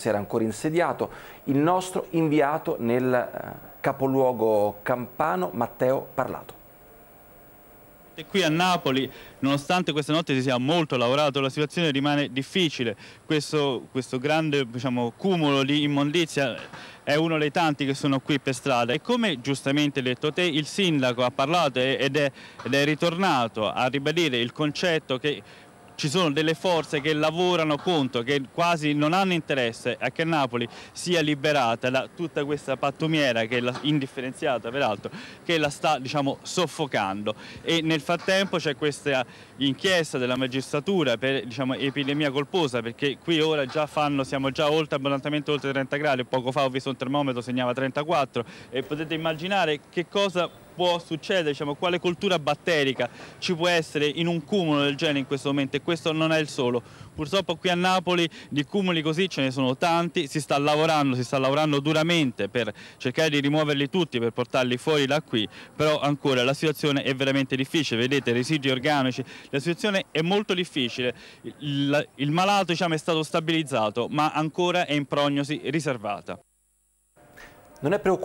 si era ancora insediato, il nostro inviato nel eh, capoluogo campano Matteo Parlato. E qui a Napoli, nonostante questa notte si sia molto lavorato, la situazione rimane difficile. Questo, questo grande diciamo, cumulo di immondizia è uno dei tanti che sono qui per strada e come giustamente detto te il sindaco ha parlato ed è, ed è ritornato a ribadire il concetto che ci sono delle forze che lavorano contro, che quasi non hanno interesse a che Napoli sia liberata da tutta questa pattumiera, che la, indifferenziata peraltro, che la sta diciamo, soffocando. E nel frattempo c'è questa inchiesta della magistratura per diciamo, epidemia colposa, perché qui ora già fanno, siamo già oltre abbondantemente oltre 30 gradi, poco fa ho visto un termometro segnava 34 e potete immaginare che cosa può succedere, diciamo, quale cultura batterica ci può essere in un cumulo del genere in questo momento e questo non è il solo. Purtroppo qui a Napoli di cumuli così ce ne sono tanti, si sta lavorando, si sta lavorando duramente per cercare di rimuoverli tutti, per portarli fuori da qui, però ancora la situazione è veramente difficile, vedete residui organici, la situazione è molto difficile, il, il malato diciamo, è stato stabilizzato ma ancora è in prognosi riservata. Non è preoccupante.